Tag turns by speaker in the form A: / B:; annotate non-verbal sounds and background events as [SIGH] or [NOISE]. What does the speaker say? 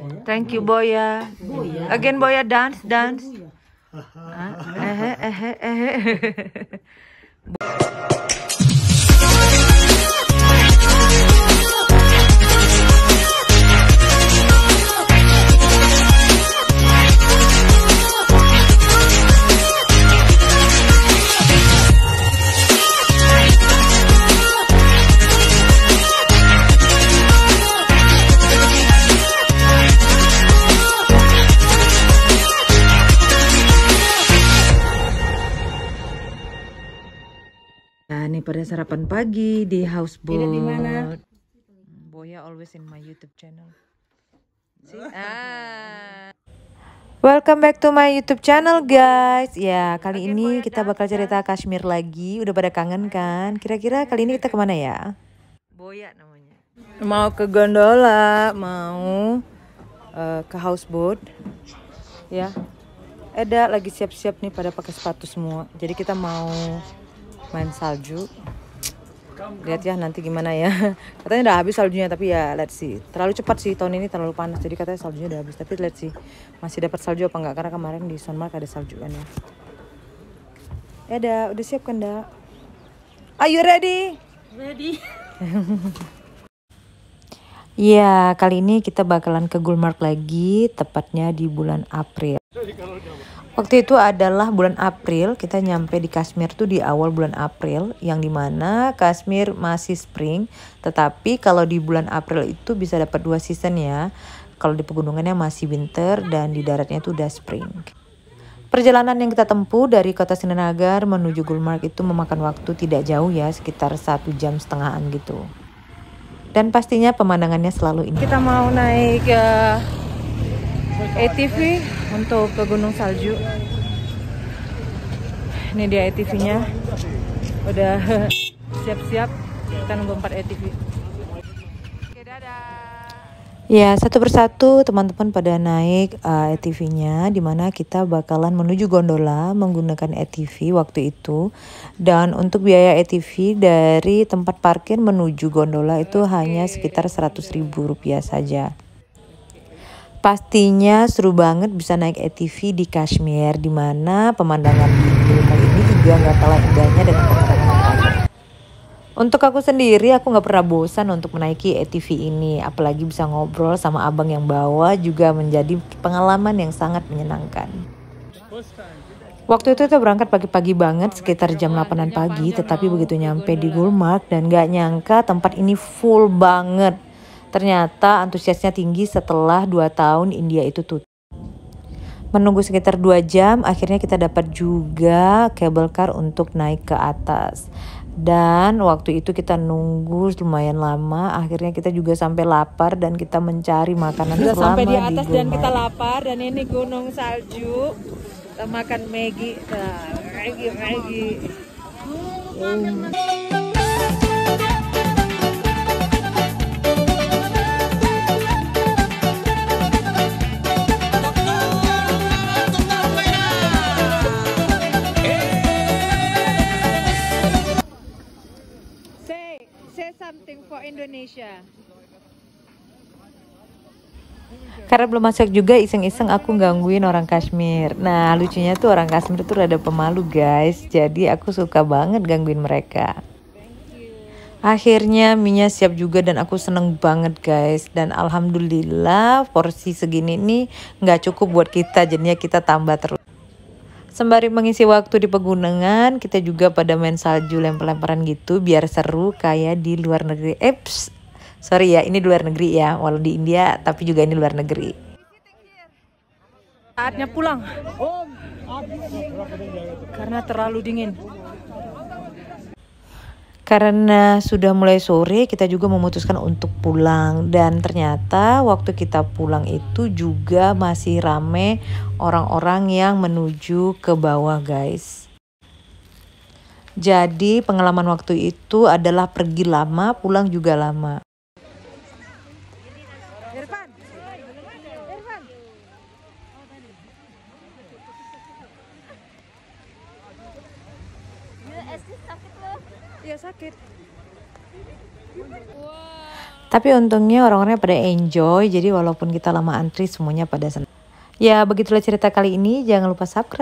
A: Boya. Thank you, Boya. Boya. Again, Boya, dance, dance. Uh -huh. Uh -huh. ini pada sarapan pagi di houseboat. Boya always in my YouTube channel. Ah. Welcome back to my YouTube channel guys. Ya, kali okay, ini kita bakal cerita Kashmir lagi. Udah pada kangen kan? Kira-kira iya, kali ini kita kemana ya? Boya namanya. Mau ke gondola, mau uh, ke houseboat. Ya. Eda lagi siap-siap nih pada pakai sepatu semua. Jadi kita mau main salju lihat ya nanti gimana ya [LAUGHS] katanya udah habis saljunya tapi ya let's see terlalu cepat sih tahun ini terlalu panas jadi katanya saljunya udah habis tapi let's see masih dapat salju apa enggak karena kemarin di sunmark ada salju kan ya ada eh, udah siap kan dah are you ready ready [LAUGHS] Ya, kali ini kita bakalan ke Gulmark lagi, tepatnya di bulan April. Waktu itu adalah bulan April, kita nyampe di Kashmir tuh di awal bulan April, yang dimana Kashmir masih spring, tetapi kalau di bulan April itu bisa dapat dua season ya. Kalau di pegunungannya masih winter dan di daratnya tuh udah spring. Perjalanan yang kita tempuh dari kota Srinagar menuju Gulmarg itu memakan waktu tidak jauh ya, sekitar satu jam setengahan gitu. Dan pastinya pemandangannya selalu ini. Kita mau naik uh, eh, ATV untuk ke Gunung Salju ini dia ATV nya udah [LAUGHS] siap-siap kita nunggu 4 ATV Ya, satu persatu teman-teman pada naik uh, ATV-nya, di mana kita bakalan menuju gondola menggunakan ATV waktu itu. Dan untuk biaya ATV dari tempat parkir menuju gondola itu hanya sekitar 100 ribu rupiah saja. Pastinya seru banget bisa naik ATV di Kashmir, di mana pemandangan di gunung ini juga nggak kalah indahnya dan pemandangan untuk aku sendiri, aku nggak pernah bosan untuk menaiki ATV ini. Apalagi bisa ngobrol sama abang yang bawa juga menjadi pengalaman yang sangat menyenangkan. Waktu itu kita berangkat pagi-pagi banget sekitar jam 8 pagi, tetapi begitu nyampe di Gulmarg dan nggak nyangka tempat ini full banget. Ternyata antusiasnya tinggi setelah 2 tahun India itu tutup. Menunggu sekitar 2 jam, akhirnya kita dapat juga cable car untuk naik ke atas. Dan waktu itu kita nunggu lumayan lama, akhirnya kita juga sampai lapar dan kita mencari makanan Sudah selama sampai di atas di dan kita lapar dan ini gunung salju. Kita makan Maggie. Nah, Maggie, Maggie. Um. Say something for Indonesia. Karena belum masak juga iseng-iseng aku gangguin orang Kashmir Nah lucunya tuh orang Kashmir tuh rada pemalu guys Jadi aku suka banget gangguin mereka Akhirnya minyak siap juga dan aku seneng banget guys Dan alhamdulillah porsi segini nih nggak cukup buat kita Jadinya kita tambah terus Sembari mengisi waktu di pegunungan, kita juga pada main salju lempar-lemparan gitu biar seru kayak di luar negeri. Eps, eh, sorry ya, ini di luar negeri ya, walau di India tapi juga ini luar negeri. Saatnya pulang. Karena terlalu dingin. Karena sudah mulai sore, kita juga memutuskan untuk pulang dan ternyata waktu kita pulang itu juga masih rame orang-orang yang menuju ke bawah, guys. Jadi, pengalaman waktu itu adalah pergi lama, pulang juga lama. Iya sakit. Wow. Tapi untungnya orang-orangnya pada enjoy, jadi walaupun kita lama antri semuanya pada senang. Ya begitulah cerita kali ini, jangan lupa subscribe.